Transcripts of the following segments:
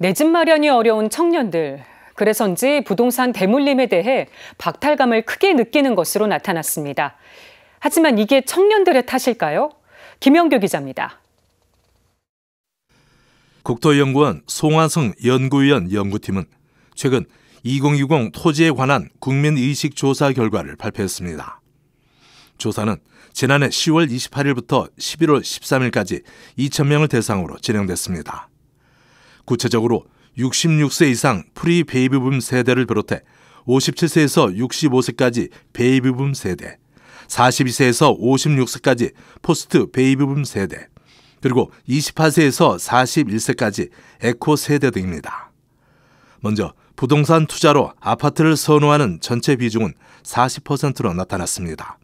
내 집 마련이 어려운 청년들. 그래서인지 부동산 대물림에 대해 박탈감을 크게 느끼는 것으로 나타났습니다. 하지만 이게 청년들의 탓일까요? 김영규 기자입니다. 국토연구원 송화승 연구위원 연구팀은 최근 2060 토지에 관한 국민의식 조사 결과를 발표했습니다. 조사는 지난해 10월 28일부터 11월 13일까지 2,000명을 대상으로 진행됐습니다. 구체적으로 66세 이상 프리 베이비붐 세대를 비롯해 57세에서 65세까지 베이비붐 세대, 42세에서 56세까지 포스트 베이비붐 세대, 그리고 28세에서 41세까지 에코 세대 등입니다. 먼저 부동산 투자로 아파트를 선호하는 전체 비중은 40%로 나타났습니다.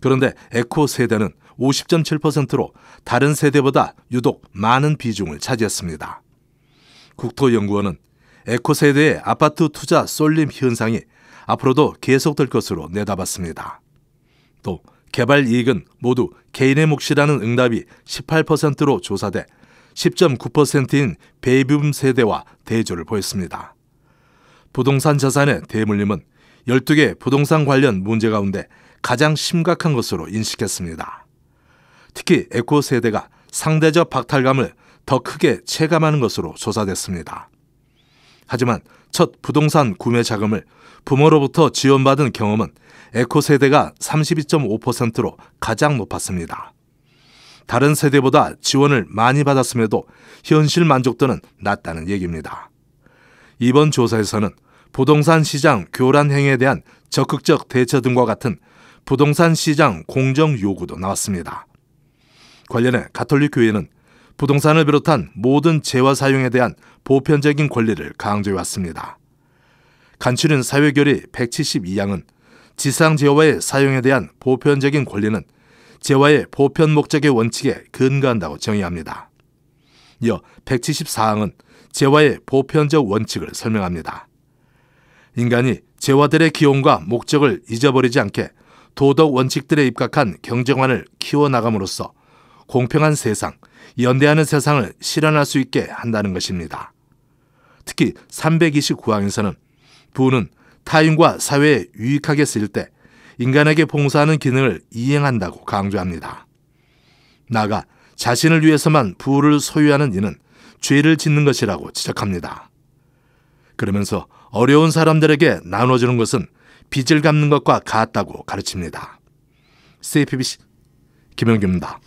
그런데 에코 세대는 50.7%로 다른 세대보다 유독 많은 비중을 차지했습니다. 국토연구원은 에코세대의 아파트 투자 쏠림 현상이 앞으로도 계속될 것으로 내다봤습니다. 또 개발 이익은 모두 개인의 몫이라는 응답이 18%로 조사돼 10.9%인 베이비붐 세대와 대조를 보였습니다. 부동산 자산의 대물림은 12개 부동산 관련 문제 가운데 가장 심각한 것으로 인식했습니다. 특히 에코 세대가 상대적 박탈감을 더 크게 체감하는 것으로 조사됐습니다. 하지만 첫 부동산 구매 자금을 부모로부터 지원받은 경험은 에코 세대가 32.5%로 가장 높았습니다. 다른 세대보다 지원을 많이 받았음에도 현실 만족도는 낮다는 얘기입니다. 이번 조사에서는 부동산 시장 교란 행위에 대한 적극적 대처 등과 같은 부동산 시장 공정 요구도 나왔습니다. 관련해 가톨릭 교회는 부동산을 비롯한 모든 재화 사용에 대한 보편적인 권리를 강조해 왔습니다. 간추린 사회결의 172항은 지상 재화의 사용에 대한 보편적인 권리는 재화의 보편 목적의 원칙에 근거한다고 정의합니다. 이어 174항은 재화의 보편적 원칙을 설명합니다. 인간이 재화들의 기원과 목적을 잊어버리지 않게 도덕 원칙들에 입각한 경쟁환을 키워나감으로써 공평한 세상, 연대하는 세상을 실현할 수 있게 한다는 것입니다. 특히 329항에서는 부는 타인과 사회에 유익하게 쓰일 때 인간에게 봉사하는 기능을 이행한다고 강조합니다. 나가 자신을 위해서만 부를 소유하는 이는 죄를 짓는 것이라고 지적합니다. 그러면서 어려운 사람들에게 나눠주는 것은 빚을 갚는 것과 같다고 가르칩니다. CPBC 김영규입니다.